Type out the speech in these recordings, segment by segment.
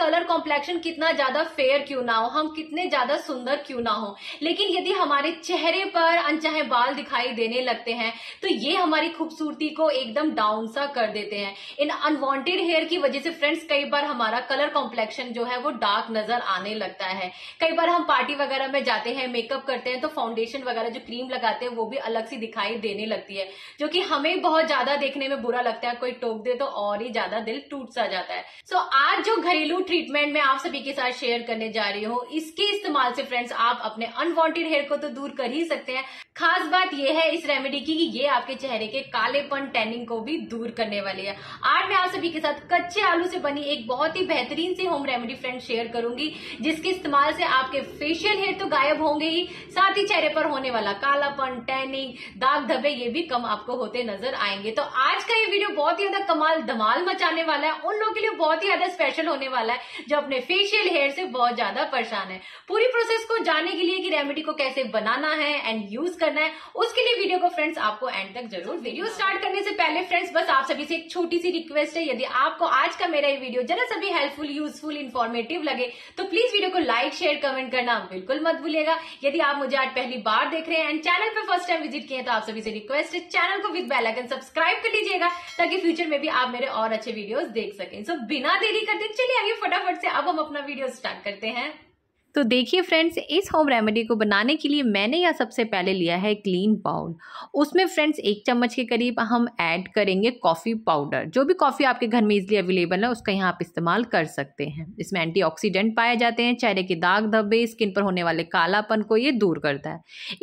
colour complexion कितना ज्यादा fair क्यों ना हो हम कितने ज्यादा सुंदर क्यों ना हो लेकिन यदि हमारे चेहरे पर अनचाहे बाल दिखाई देने लगते हैं तो ये हमारी खूबसूरती को एकदम डाउन सा कर देते हैं इन अनवांटेड हेयर की वजह से फ्रेंड्स कई बार हमारा कलर कॉम्प्लेक्शन जो है वो डार्क नजर आने लगता है कई बार हम पार्टी वगैरह में जाते हैं मेकअप करते हैं तो फाउंडेशन वगैरह जो क्रीम लगाते हैं वो भी अलग सी दिखाई देने लगती है जो कि हमें बहुत ज्यादा देखने में बुरा लगता है कोई टोक दे तो और ही ज्यादा दिल टूट सा जाता है सो so, आज जो घरेलू ट्रीटमेंट मैं आप सभी के साथ शेयर करने जा रही हूँ इसके इस्तेमाल से फ्रेंड्स आप अपने अनवांटेड हेयर को तो दूर कर ही सकते हैं खास बात यह है इस रेमेडी की कि ये आपके चेहरे के कालेपन टैनिंग को भी दूर करने वाली है आज मैं आप सभी के साथ कच्चे आलू से बनी एक बहुत ही बेहतरीन सी होम रेमेडी फ्रेंड शेयर करूंगी जिसके इस्तेमाल से आपके फेशियल हेयर तो गायब होंगे ही साथ ही चेहरे पर होने वाला कालापन टैनिंग दाग धब्बे ये भी कम आपको होते नजर आएंगे तो आज का ये वीडियो बहुत ही ज्यादा कमाल धमाल मचाने वाला है उन लोगों के लिए बहुत ही ज्यादा स्पेशल होने वाला है है जो अपने फेशियल हेयर से बहुत ज्यादा परेशान है पूरी प्रोसेस को जानने के लिए कि रेमेडी को कैसे बनाना है एंड यूज करना है उसके लिए वीडियो को फ्रेंड्स आपको एंड तक जरूर वीडियो स्टार्ट करने से पहले फ्रेंड्स बस आप सभी से एक छोटी सी रिक्वेस्ट है यदि आपको आज का मेरा ये वीडियो जरा सभी हेल्पफुल यूजफुल इन्फॉर्मेटिव लगे तो प्लीज वीडियो को लाइक शेयर कमेंट करना बिल्कुल मत भूलिएगा यदि आप मुझे आज पहली बार देख रहे हैं एंड चैनल पर फर्स्ट टाइम विजिट किए तो आप सभी से रिक्वेस्ट है चैनल को विद बेलाइकन सब्सक्राइब कर लीजिएगा ताकि फ्यूचर में भी आप मेरे और अच्छे वीडियोस देख सकें सो so, बिना देरी करते चलिए आगे फटाफट से अब हम अपना वीडियो स्टार्ट करते हैं तो देखिए फ्रेंड्स इस होम रेमेडी को बनाने के लिए मैंने यह सबसे पहले लिया है क्लीन बाउल उसमें फ्रेंड्स एक चम्मच के करीब हम ऐड करेंगे कॉफ़ी पाउडर जो भी कॉफ़ी आपके घर में इजली अवेलेबल है उसका यहाँ आप इस्तेमाल कर सकते हैं इसमें एंटीऑक्सीडेंट पाए जाते हैं चेहरे के दाग धब्बे स्किन पर होने वाले कालापन को ये दूर करता है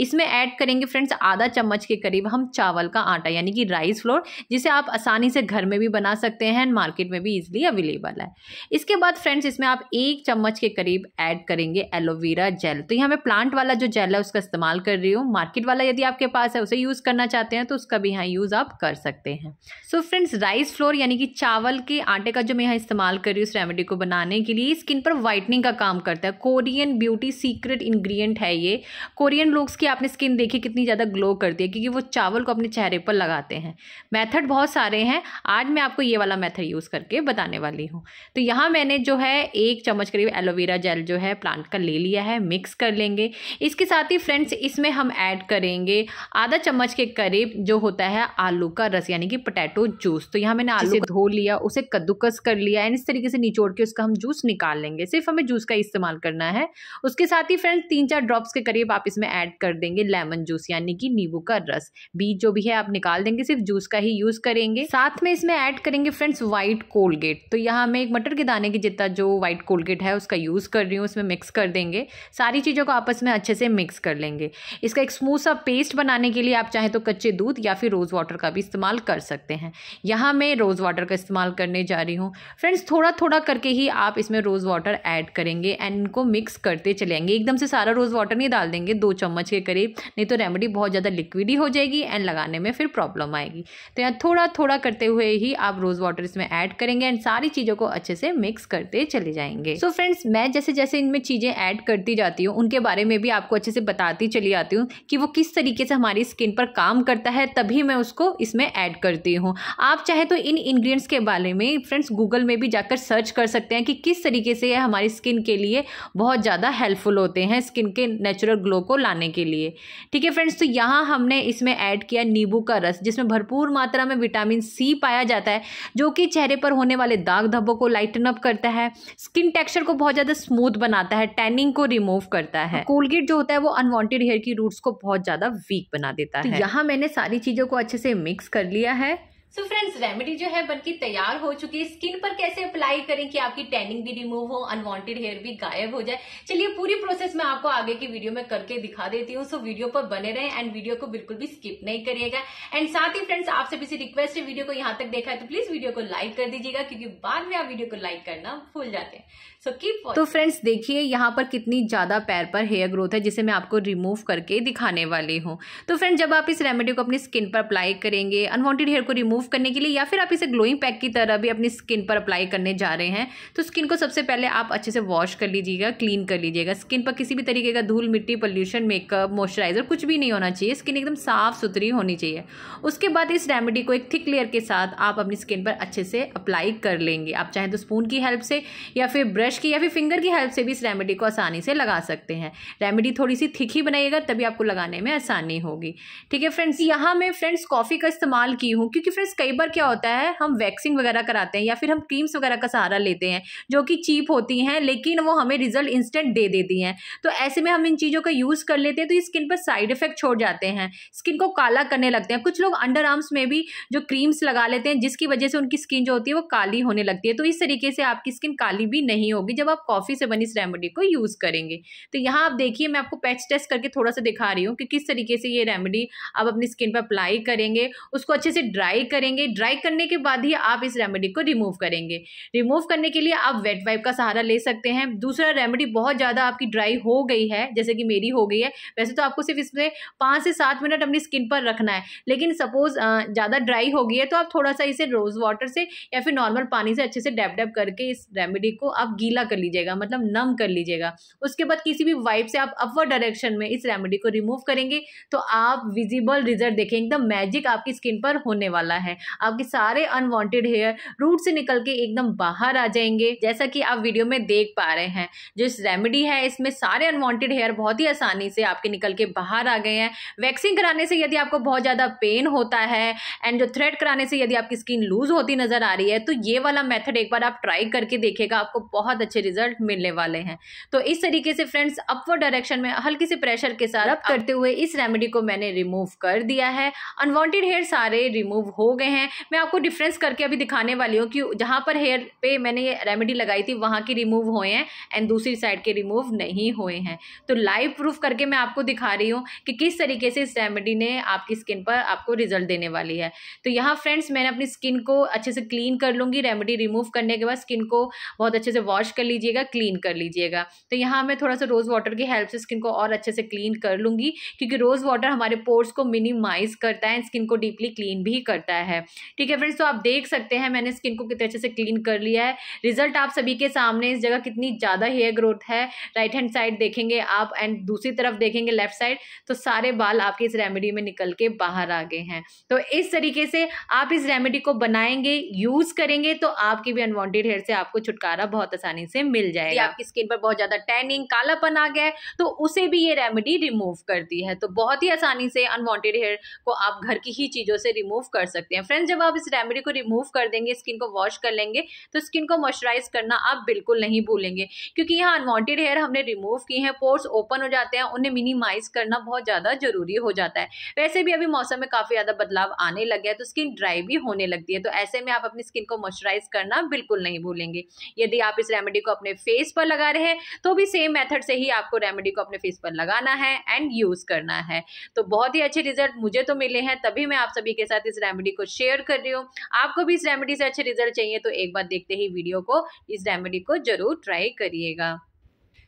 इसमें ऐड करेंगे फ्रेंड्स आधा चम्मच के करीब हम चावल का आटा यानी कि राइस फ्लोर जिसे आप आसानी से घर में भी बना सकते हैं मार्केट में भी ईजिली अवेलेबल है इसके बाद फ्रेंड्स इसमें आप एक चम्मच के करीब ऐड करेंगे लेंगे एलोवेरा जेल तो यहाँ मैं प्लांट वाला जो जेल है उसका इस्तेमाल कर रही हूँ मार्केट वाला यदि आपके पास है उसे यूज़ करना चाहते हैं तो उसका भी यहाँ यूज़ आप कर सकते हैं so so friends rice flour यानी कि चावल के आटे का जो मैं यहाँ इस्तेमाल कर रही हूँ उस रेमेडी को बनाने के लिए स्किन पर वाइटनिंग का काम करता है कोरियन ब्यूटी सीक्रेट इन्ग्रीडियंट है ये कोरियन लोग्स की आपने स्किन देखी कितनी ज़्यादा ग्लो करती है क्योंकि वो चावल को अपने चेहरे पर लगाते हैं मैथड बहुत सारे हैं आज मैं आपको ये वाला मैथड यूज़ करके बताने वाली हूँ तो यहाँ मैंने जो है एक चम्मच करीब एलोवेरा जेल जो है प्लांट का कर ले लिया है मिक्स कर लेंगे इसके साथ ही फ्रेंड्स इसमें हम ऐड करेंगे आधा चम्मच के करीब जो होता है आलू का रस यानी कि पोटैटो जूस तो यहाँ मैंने आलू धो लिया उसे कद्दूकस कर लिया एंड इस तरीके से निचोड़ के उसका हम जूस निकाल लेंगे सिर्फ हमें जूस का इस्तेमाल करना है उसके साथ ही फ्रेंड्स तीन चार ड्रॉप्स के करीब आप इसमें ऐड कर देंगे लेमन जूस यानी कि नींबू का रस बीज जो भी है आप निकाल देंगे सिर्फ जूस का ही यूज़ करेंगे साथ में इसमें ऐड करेंगे फ्रेंड्स व्हाइट कोलगेट तो यहाँ मैं एक मटर के दाने की जितना जो व्हाइट कोलगेट है उसका यूज़ कर रही हूँ उसमें मिक्स कर देंगे सारी चीज़ों को आपस में अच्छे से मिक्स कर लेंगे इसका एक स्मूथ सा पेस्ट बनाने के लिए आप चाहें तो कच्चे दूध या फिर रोज़ वाटर का भी इस्तेमाल कर सकते हैं यहाँ मैं रोज़ वाटर का इस्तेमाल करने जा रही हूँ फ्रेंड्स थोड़ा थोड़ा करके ही आप इसमें रोज़ वाटर ऐड करेंगे एंड इनको मिक्स करते चलेंगे एकदम से सारा रोज़ वाटर नहीं डाल देंगे दो चम्मच के करीब नहीं तो रेमेडी बहुत ज़्यादा लिक्विड ही हो जाएगी एंड लगाने में फिर प्रॉब्लम आएगी तो यहाँ थोड़ा थोड़ा करते हुए ही आप रोज़ वाटर इसमें ऐड करेंगे एंड सारी चीज़ों को अच्छे से मिक्स करते चले जाएंगे सो so फ्रेंड्स मैं जैसे जैसे इनमें चीज़ें चीज़ें ऐड करती जाती हूँ उनके बारे में भी आपको अच्छे से बताती चली आती हूँ कि वो किस तरीके से हमारी स्किन पर काम करता है तभी मैं उसको इसमें ऐड करती हूँ आप चाहे तो इन इंग्रेडिएंट्स के बारे में फ्रेंड्स गूगल में भी जाकर सर्च कर सकते हैं कि किस तरीके से यह हमारी स्किन के लिए बहुत ज़्यादा हेल्पफुल होते हैं स्किन के नेचुरल ग्लो को लाने के लिए ठीक है फ्रेंड्स तो यहाँ हमने इसमें ऐड किया नींबू का रस जिसमें भरपूर मात्रा में विटामिन सी पाया जाता है जो कि चेहरे पर होने वाले दाग धब्बों को लाइटन अप करता है स्किन टेक्सचर को बहुत ज़्यादा स्मूथ बनाता है टैनिंग को रिमूव करता है कोलगेट जो होता है वो अनवांटेड हेयर की रूट्स को बहुत ज़्यादा वीक बना देता तो है यहाँ मैंने सारी चीज़ों को अच्छे से मिक्स कर लिया है सो फ्रेंड्स रेमेडी जो है बनके तैयार हो चुकी है स्किन पर कैसे अप्लाई करें कि आपकी टैनिंग भी रिमूव हो अनवांटेड हेयर भी गायब हो जाए चलिए पूरी प्रोसेस मैं आपको आगे की वीडियो में करके दिखा देती हूँ सो वीडियो पर बने रहें एंड वीडियो को बिल्कुल भी स्किप नहीं करिएगा एंड साथ ही फ्रेंड्स आपसे किसी रिक्वेस्ट है वीडियो को यहाँ तक देखा है तो प्लीज वीडियो को लाइक कर दीजिएगा क्योंकि बाद में आप वीडियो को लाइक करना भूल जाते हैं सो कीप तो फ्रेंड्स देखिए यहाँ पर कितनी ज्यादा पैर पर हेयर ग्रोथ है जिसे मैं आपको रिमूव करके दिखाने वाली हूँ तो फ्रेंड जब आप इस रेमेडी को अपनी स्किन पर अप्लाई करेंगे अनवॉन्टेड हेयर को रिमूव रिमूव करने के लिए या फिर आप इसे ग्लोइंग पैक की तरह भी अपनी स्किन पर अप्लाई करने जा रहे हैं तो स्किन को सबसे पहले आप अच्छे से वॉश कर लीजिएगा क्लीन कर लीजिएगा स्किन पर किसी भी तरीके का धूल मिट्टी पॉल्यूशन मेकअप मॉइस्चराइजर कुछ भी नहीं होना चाहिए स्किन एकदम साफ़ सुथरी होनी चाहिए उसके बाद इस रेमेडी को एक थिक लेयर के साथ आप अपनी स्किन पर अच्छे से अप्लाई कर लेंगे आप चाहें तो स्पून की हेल्प से या फिर ब्रश की या फिर फिंगर की हेल्प से भी इस रेमेडी को आसानी से लगा सकते हैं रेमेडी थोड़ी सी थिक ही बनाइएगा तभी आपको लगाने में आसानी होगी ठीक है फ्रेंड्स यहाँ मैं फ्रेंड्स कॉफ़ी का इस्तेमाल की हूँ क्योंकि फ्रेंड्स फ्रेंड्स कई बार क्या होता है हम वैक्सिंग वगैरह कराते हैं या फिर हम क्रीम्स वगैरह का सहारा लेते हैं जो कि चीप होती हैं लेकिन वो हमें रिजल्ट इंस्टेंट दे देती हैं तो ऐसे में हम इन चीज़ों का यूज़ कर लेते हैं तो ये स्किन पर साइड इफेक्ट छोड़ जाते हैं स्किन को काला करने लगते हैं कुछ लोग अंडर आर्म्स में भी जो क्रीम्स लगा लेते हैं जिसकी वजह से उनकी स्किन जो होती है वो काली होने लगती है तो इस तरीके से आपकी स्किन काली भी नहीं होगी जब आप कॉफ़ी से बनी इस रेमेडी को यूज़ करेंगे तो यहाँ आप देखिए मैं आपको पैच टेस्ट करके थोड़ा सा दिखा रही हूँ कि किस तरीके से ये रेमेडी आप अपनी स्किन पर अप्लाई करेंगे उसको अच्छे से ड्राई करेंगे ड्राई करने के बाद ही आप इस रेमेडी को रिमूव करेंगे रिमूव करने के लिए आप वेट वाइप का सहारा ले सकते हैं दूसरा रेमेडी बहुत ज़्यादा आपकी ड्राई हो गई है जैसे कि मेरी हो गई है वैसे तो आपको सिर्फ इसमें पाँच से सात मिनट अपनी स्किन पर रखना है लेकिन सपोज ज़्यादा ड्राई हो गई है तो आप थोड़ा सा इसे रोज़ वाटर से या फिर नॉर्मल पानी से अच्छे से डैप डैप करके इस रेमेडी को आप गीला कर लीजिएगा मतलब नम कर लीजिएगा उसके बाद किसी भी वाइप से आप अपवर डायरेक्शन में इस रेमेडी को रिमूव करेंगे तो आप विजिबल रिजल्ट देखें एकदम मैजिक आपकी स्किन पर होने वाला है है आपके सारे अनवांटेड हेयर रूट से निकल के एकदम बाहर आ जाएंगे जैसा कि आप वीडियो में देख पा रहे हैं जो इस रेमेडी है इसमें सारे अनवांटेड हेयर बहुत ही आसानी से आपके निकल के बाहर आ गए हैं वैक्सिंग कराने से यदि आपको बहुत ज़्यादा पेन होता है एंड जो थ्रेड कराने से यदि आपकी स्किन लूज होती नज़र आ रही है तो ये वाला मेथड एक बार आप ट्राई करके देखेगा आपको बहुत अच्छे रिजल्ट मिलने वाले हैं तो इस तरीके से फ्रेंड्स अपवर्ड डायरेक्शन में हल्की से प्रेशर के साथ करते हुए इस रेमेडी को मैंने रिमूव कर दिया है अनवांटेड हेयर सारे रिमूव हो गए हैं मैं आपको डिफरेंस करके अभी दिखाने वाली हूँ कि जहाँ पर हेयर पे मैंने ये रेमेडी लगाई थी वहाँ के रिमूव हुए हैं एंड दूसरी साइड के रिमूव नहीं हुए हैं तो लाइव प्रूफ करके मैं आपको दिखा रही हूँ कि किस तरीके से इस रेमेडी ने आपकी स्किन पर आपको रिजल्ट देने वाली है तो यहाँ फ्रेंड्स मैंने अपनी स्किन को अच्छे से क्लीन कर लूँगी रेमेडी रिमूव करने के बाद स्किन को बहुत अच्छे से वॉश कर लीजिएगा क्लीन कर लीजिएगा तो यहाँ मैं थोड़ा सा रोज़ वाटर की हेल्प से स्किन को और अच्छे से क्लीन कर लूँगी क्योंकि रोज़ वाटर हमारे पोर्ट्स को मिनिमाइज़ करता है स्किन को डीपली क्लीन भी करता है है ठीक है फ्रेंड्स तो आप देख सकते हैं मैंने स्किन को कितने अच्छे से क्लीन कर लिया है रिजल्ट आप सभी के सामने इस जगह कितनी ज़्यादा हेयर ग्रोथ है राइट हैंड साइड देखेंगे आप एंड दूसरी तरफ देखेंगे लेफ्ट साइड तो सारे बाल आपके इस रेमेडी में निकल के बाहर आ गए हैं तो इस तरीके से आप इस रेमेडी को बनाएंगे यूज़ करेंगे तो आपकी भी अनवॉन्टेड हेयर से आपको छुटकारा बहुत आसानी से मिल जाएगा आपकी स्किन पर बहुत ज़्यादा टैनिंग कालापन आ गया है तो उसे भी ये रेमेडी रिमूव करती है तो बहुत ही आसानी से अनवॉन्टेड हेयर को आप घर की ही चीज़ों से रिमूव कर सकते हैं हैं फ्रेंड्स जब आप इस रेमेडी को रिमूव कर देंगे स्किन को वॉश कर लेंगे तो स्किन को मॉइस्चराइज करना आप बिल्कुल नहीं भूलेंगे क्योंकि यहाँ अनवॉन्टेड हेयर हमने रिमूव किए हैं पोर्स ओपन हो जाते हैं उन्हें मिनिमाइज करना बहुत ज़्यादा जरूरी हो जाता है वैसे भी अभी मौसम में काफ़ी ज़्यादा बदलाव आने लगे हैं तो स्किन ड्राई भी होने लगती है तो ऐसे में आप अपनी स्किन को मॉइस्चराइज करना बिल्कुल नहीं भूलेंगे यदि आप इस रेमेडी को अपने फेस पर लगा रहे हैं तो भी सेम मेथड से ही आपको रेमेडी को अपने फेस पर लगाना है एंड यूज़ करना है तो बहुत ही अच्छे रिजल्ट मुझे तो मिले हैं तभी मैं आप सभी के साथ इस रेमेडी को शेयर कर रही हूँ आपको भी इस रेमेडी से अच्छे रिजल्ट चाहिए तो एक बार देखते ही वीडियो को इस रेमेडी को जरूर ट्राई करिएगा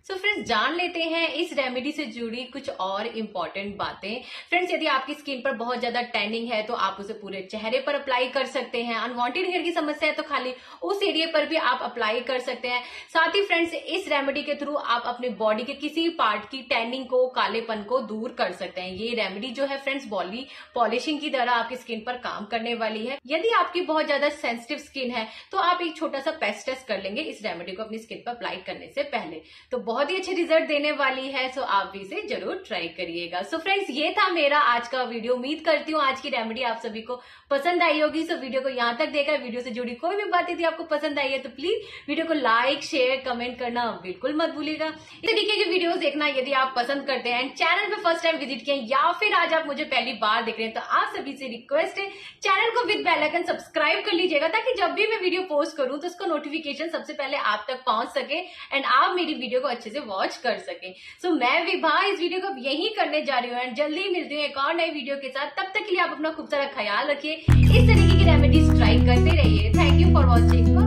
सो so फ्रेंड्स जान लेते हैं इस रेमेडी से जुड़ी कुछ और इम्पॉर्टेंट बातें फ्रेंड्स यदि आपकी स्किन पर बहुत ज्यादा टैनिंग है तो आप उसे पूरे चेहरे पर अप्लाई कर सकते हैं अनवांटेड हेयर की समस्या है तो खाली उस एरिया पर भी आप अप्लाई कर सकते हैं साथ ही फ्रेंड्स इस रेमेडी के थ्रू आप अपने बॉडी के किसी पार्ट की टैनिंग को कालेपन को दूर कर सकते हैं ये रेमेडी जो है फ्रेंड्स बॉडी पॉलिशिंग की तरह आपकी स्किन पर काम करने वाली है यदि आपकी बहुत ज्यादा सेंसिटिव स्किन है तो आप एक छोटा सा पेस्ट टेस्ट कर लेंगे इस रेमेडी को अपनी स्किन पर अप्लाई करने से पहले तो बहुत ही अच्छे रिजल्ट देने वाली है सो आप भी इसे जरूर ट्राई करिएगा सो फ्रेंड्स ये था मेरा आज का वीडियो उम्मीद करती हूँ आज की रेमेडी आप सभी को पसंद आई होगी सो वीडियो को यहाँ तक देखा वीडियो से जुड़ी कोई भी बात यदि आपको पसंद आई है तो प्लीज वीडियो को लाइक शेयर कमेंट करना बिल्कुल मत भूलिएगा इस तरीके की वीडियो देखना यदि आप पसंद करते हैं चैनल पर फर्स्ट टाइम विजिट किए या फिर आज आप मुझे पहली बार देख रहे हैं तो आप सभी से रिक्वेस्ट है चैनल को विद बेलाइकन सब्सक्राइब कर लीजिएगा ताकि जब भी मैं वीडियो पोस्ट करूँ तो उसका नोटिफिकेशन सबसे पहले आप तक पहुंच सके एंड आप मेरी वीडियो को अच्छे से वॉच कर सके सो so, मैं विभा इस वीडियो को अब यही करने जा रही हूँ एंड जल्दी मिलती हूँ एक और नई वीडियो के साथ तब तक के लिए आप अपना खूब सारा ख्याल रखिए इस तरीके की रेमेडीज ट्राई करते रहिए थैंक यू फॉर वॉचिंग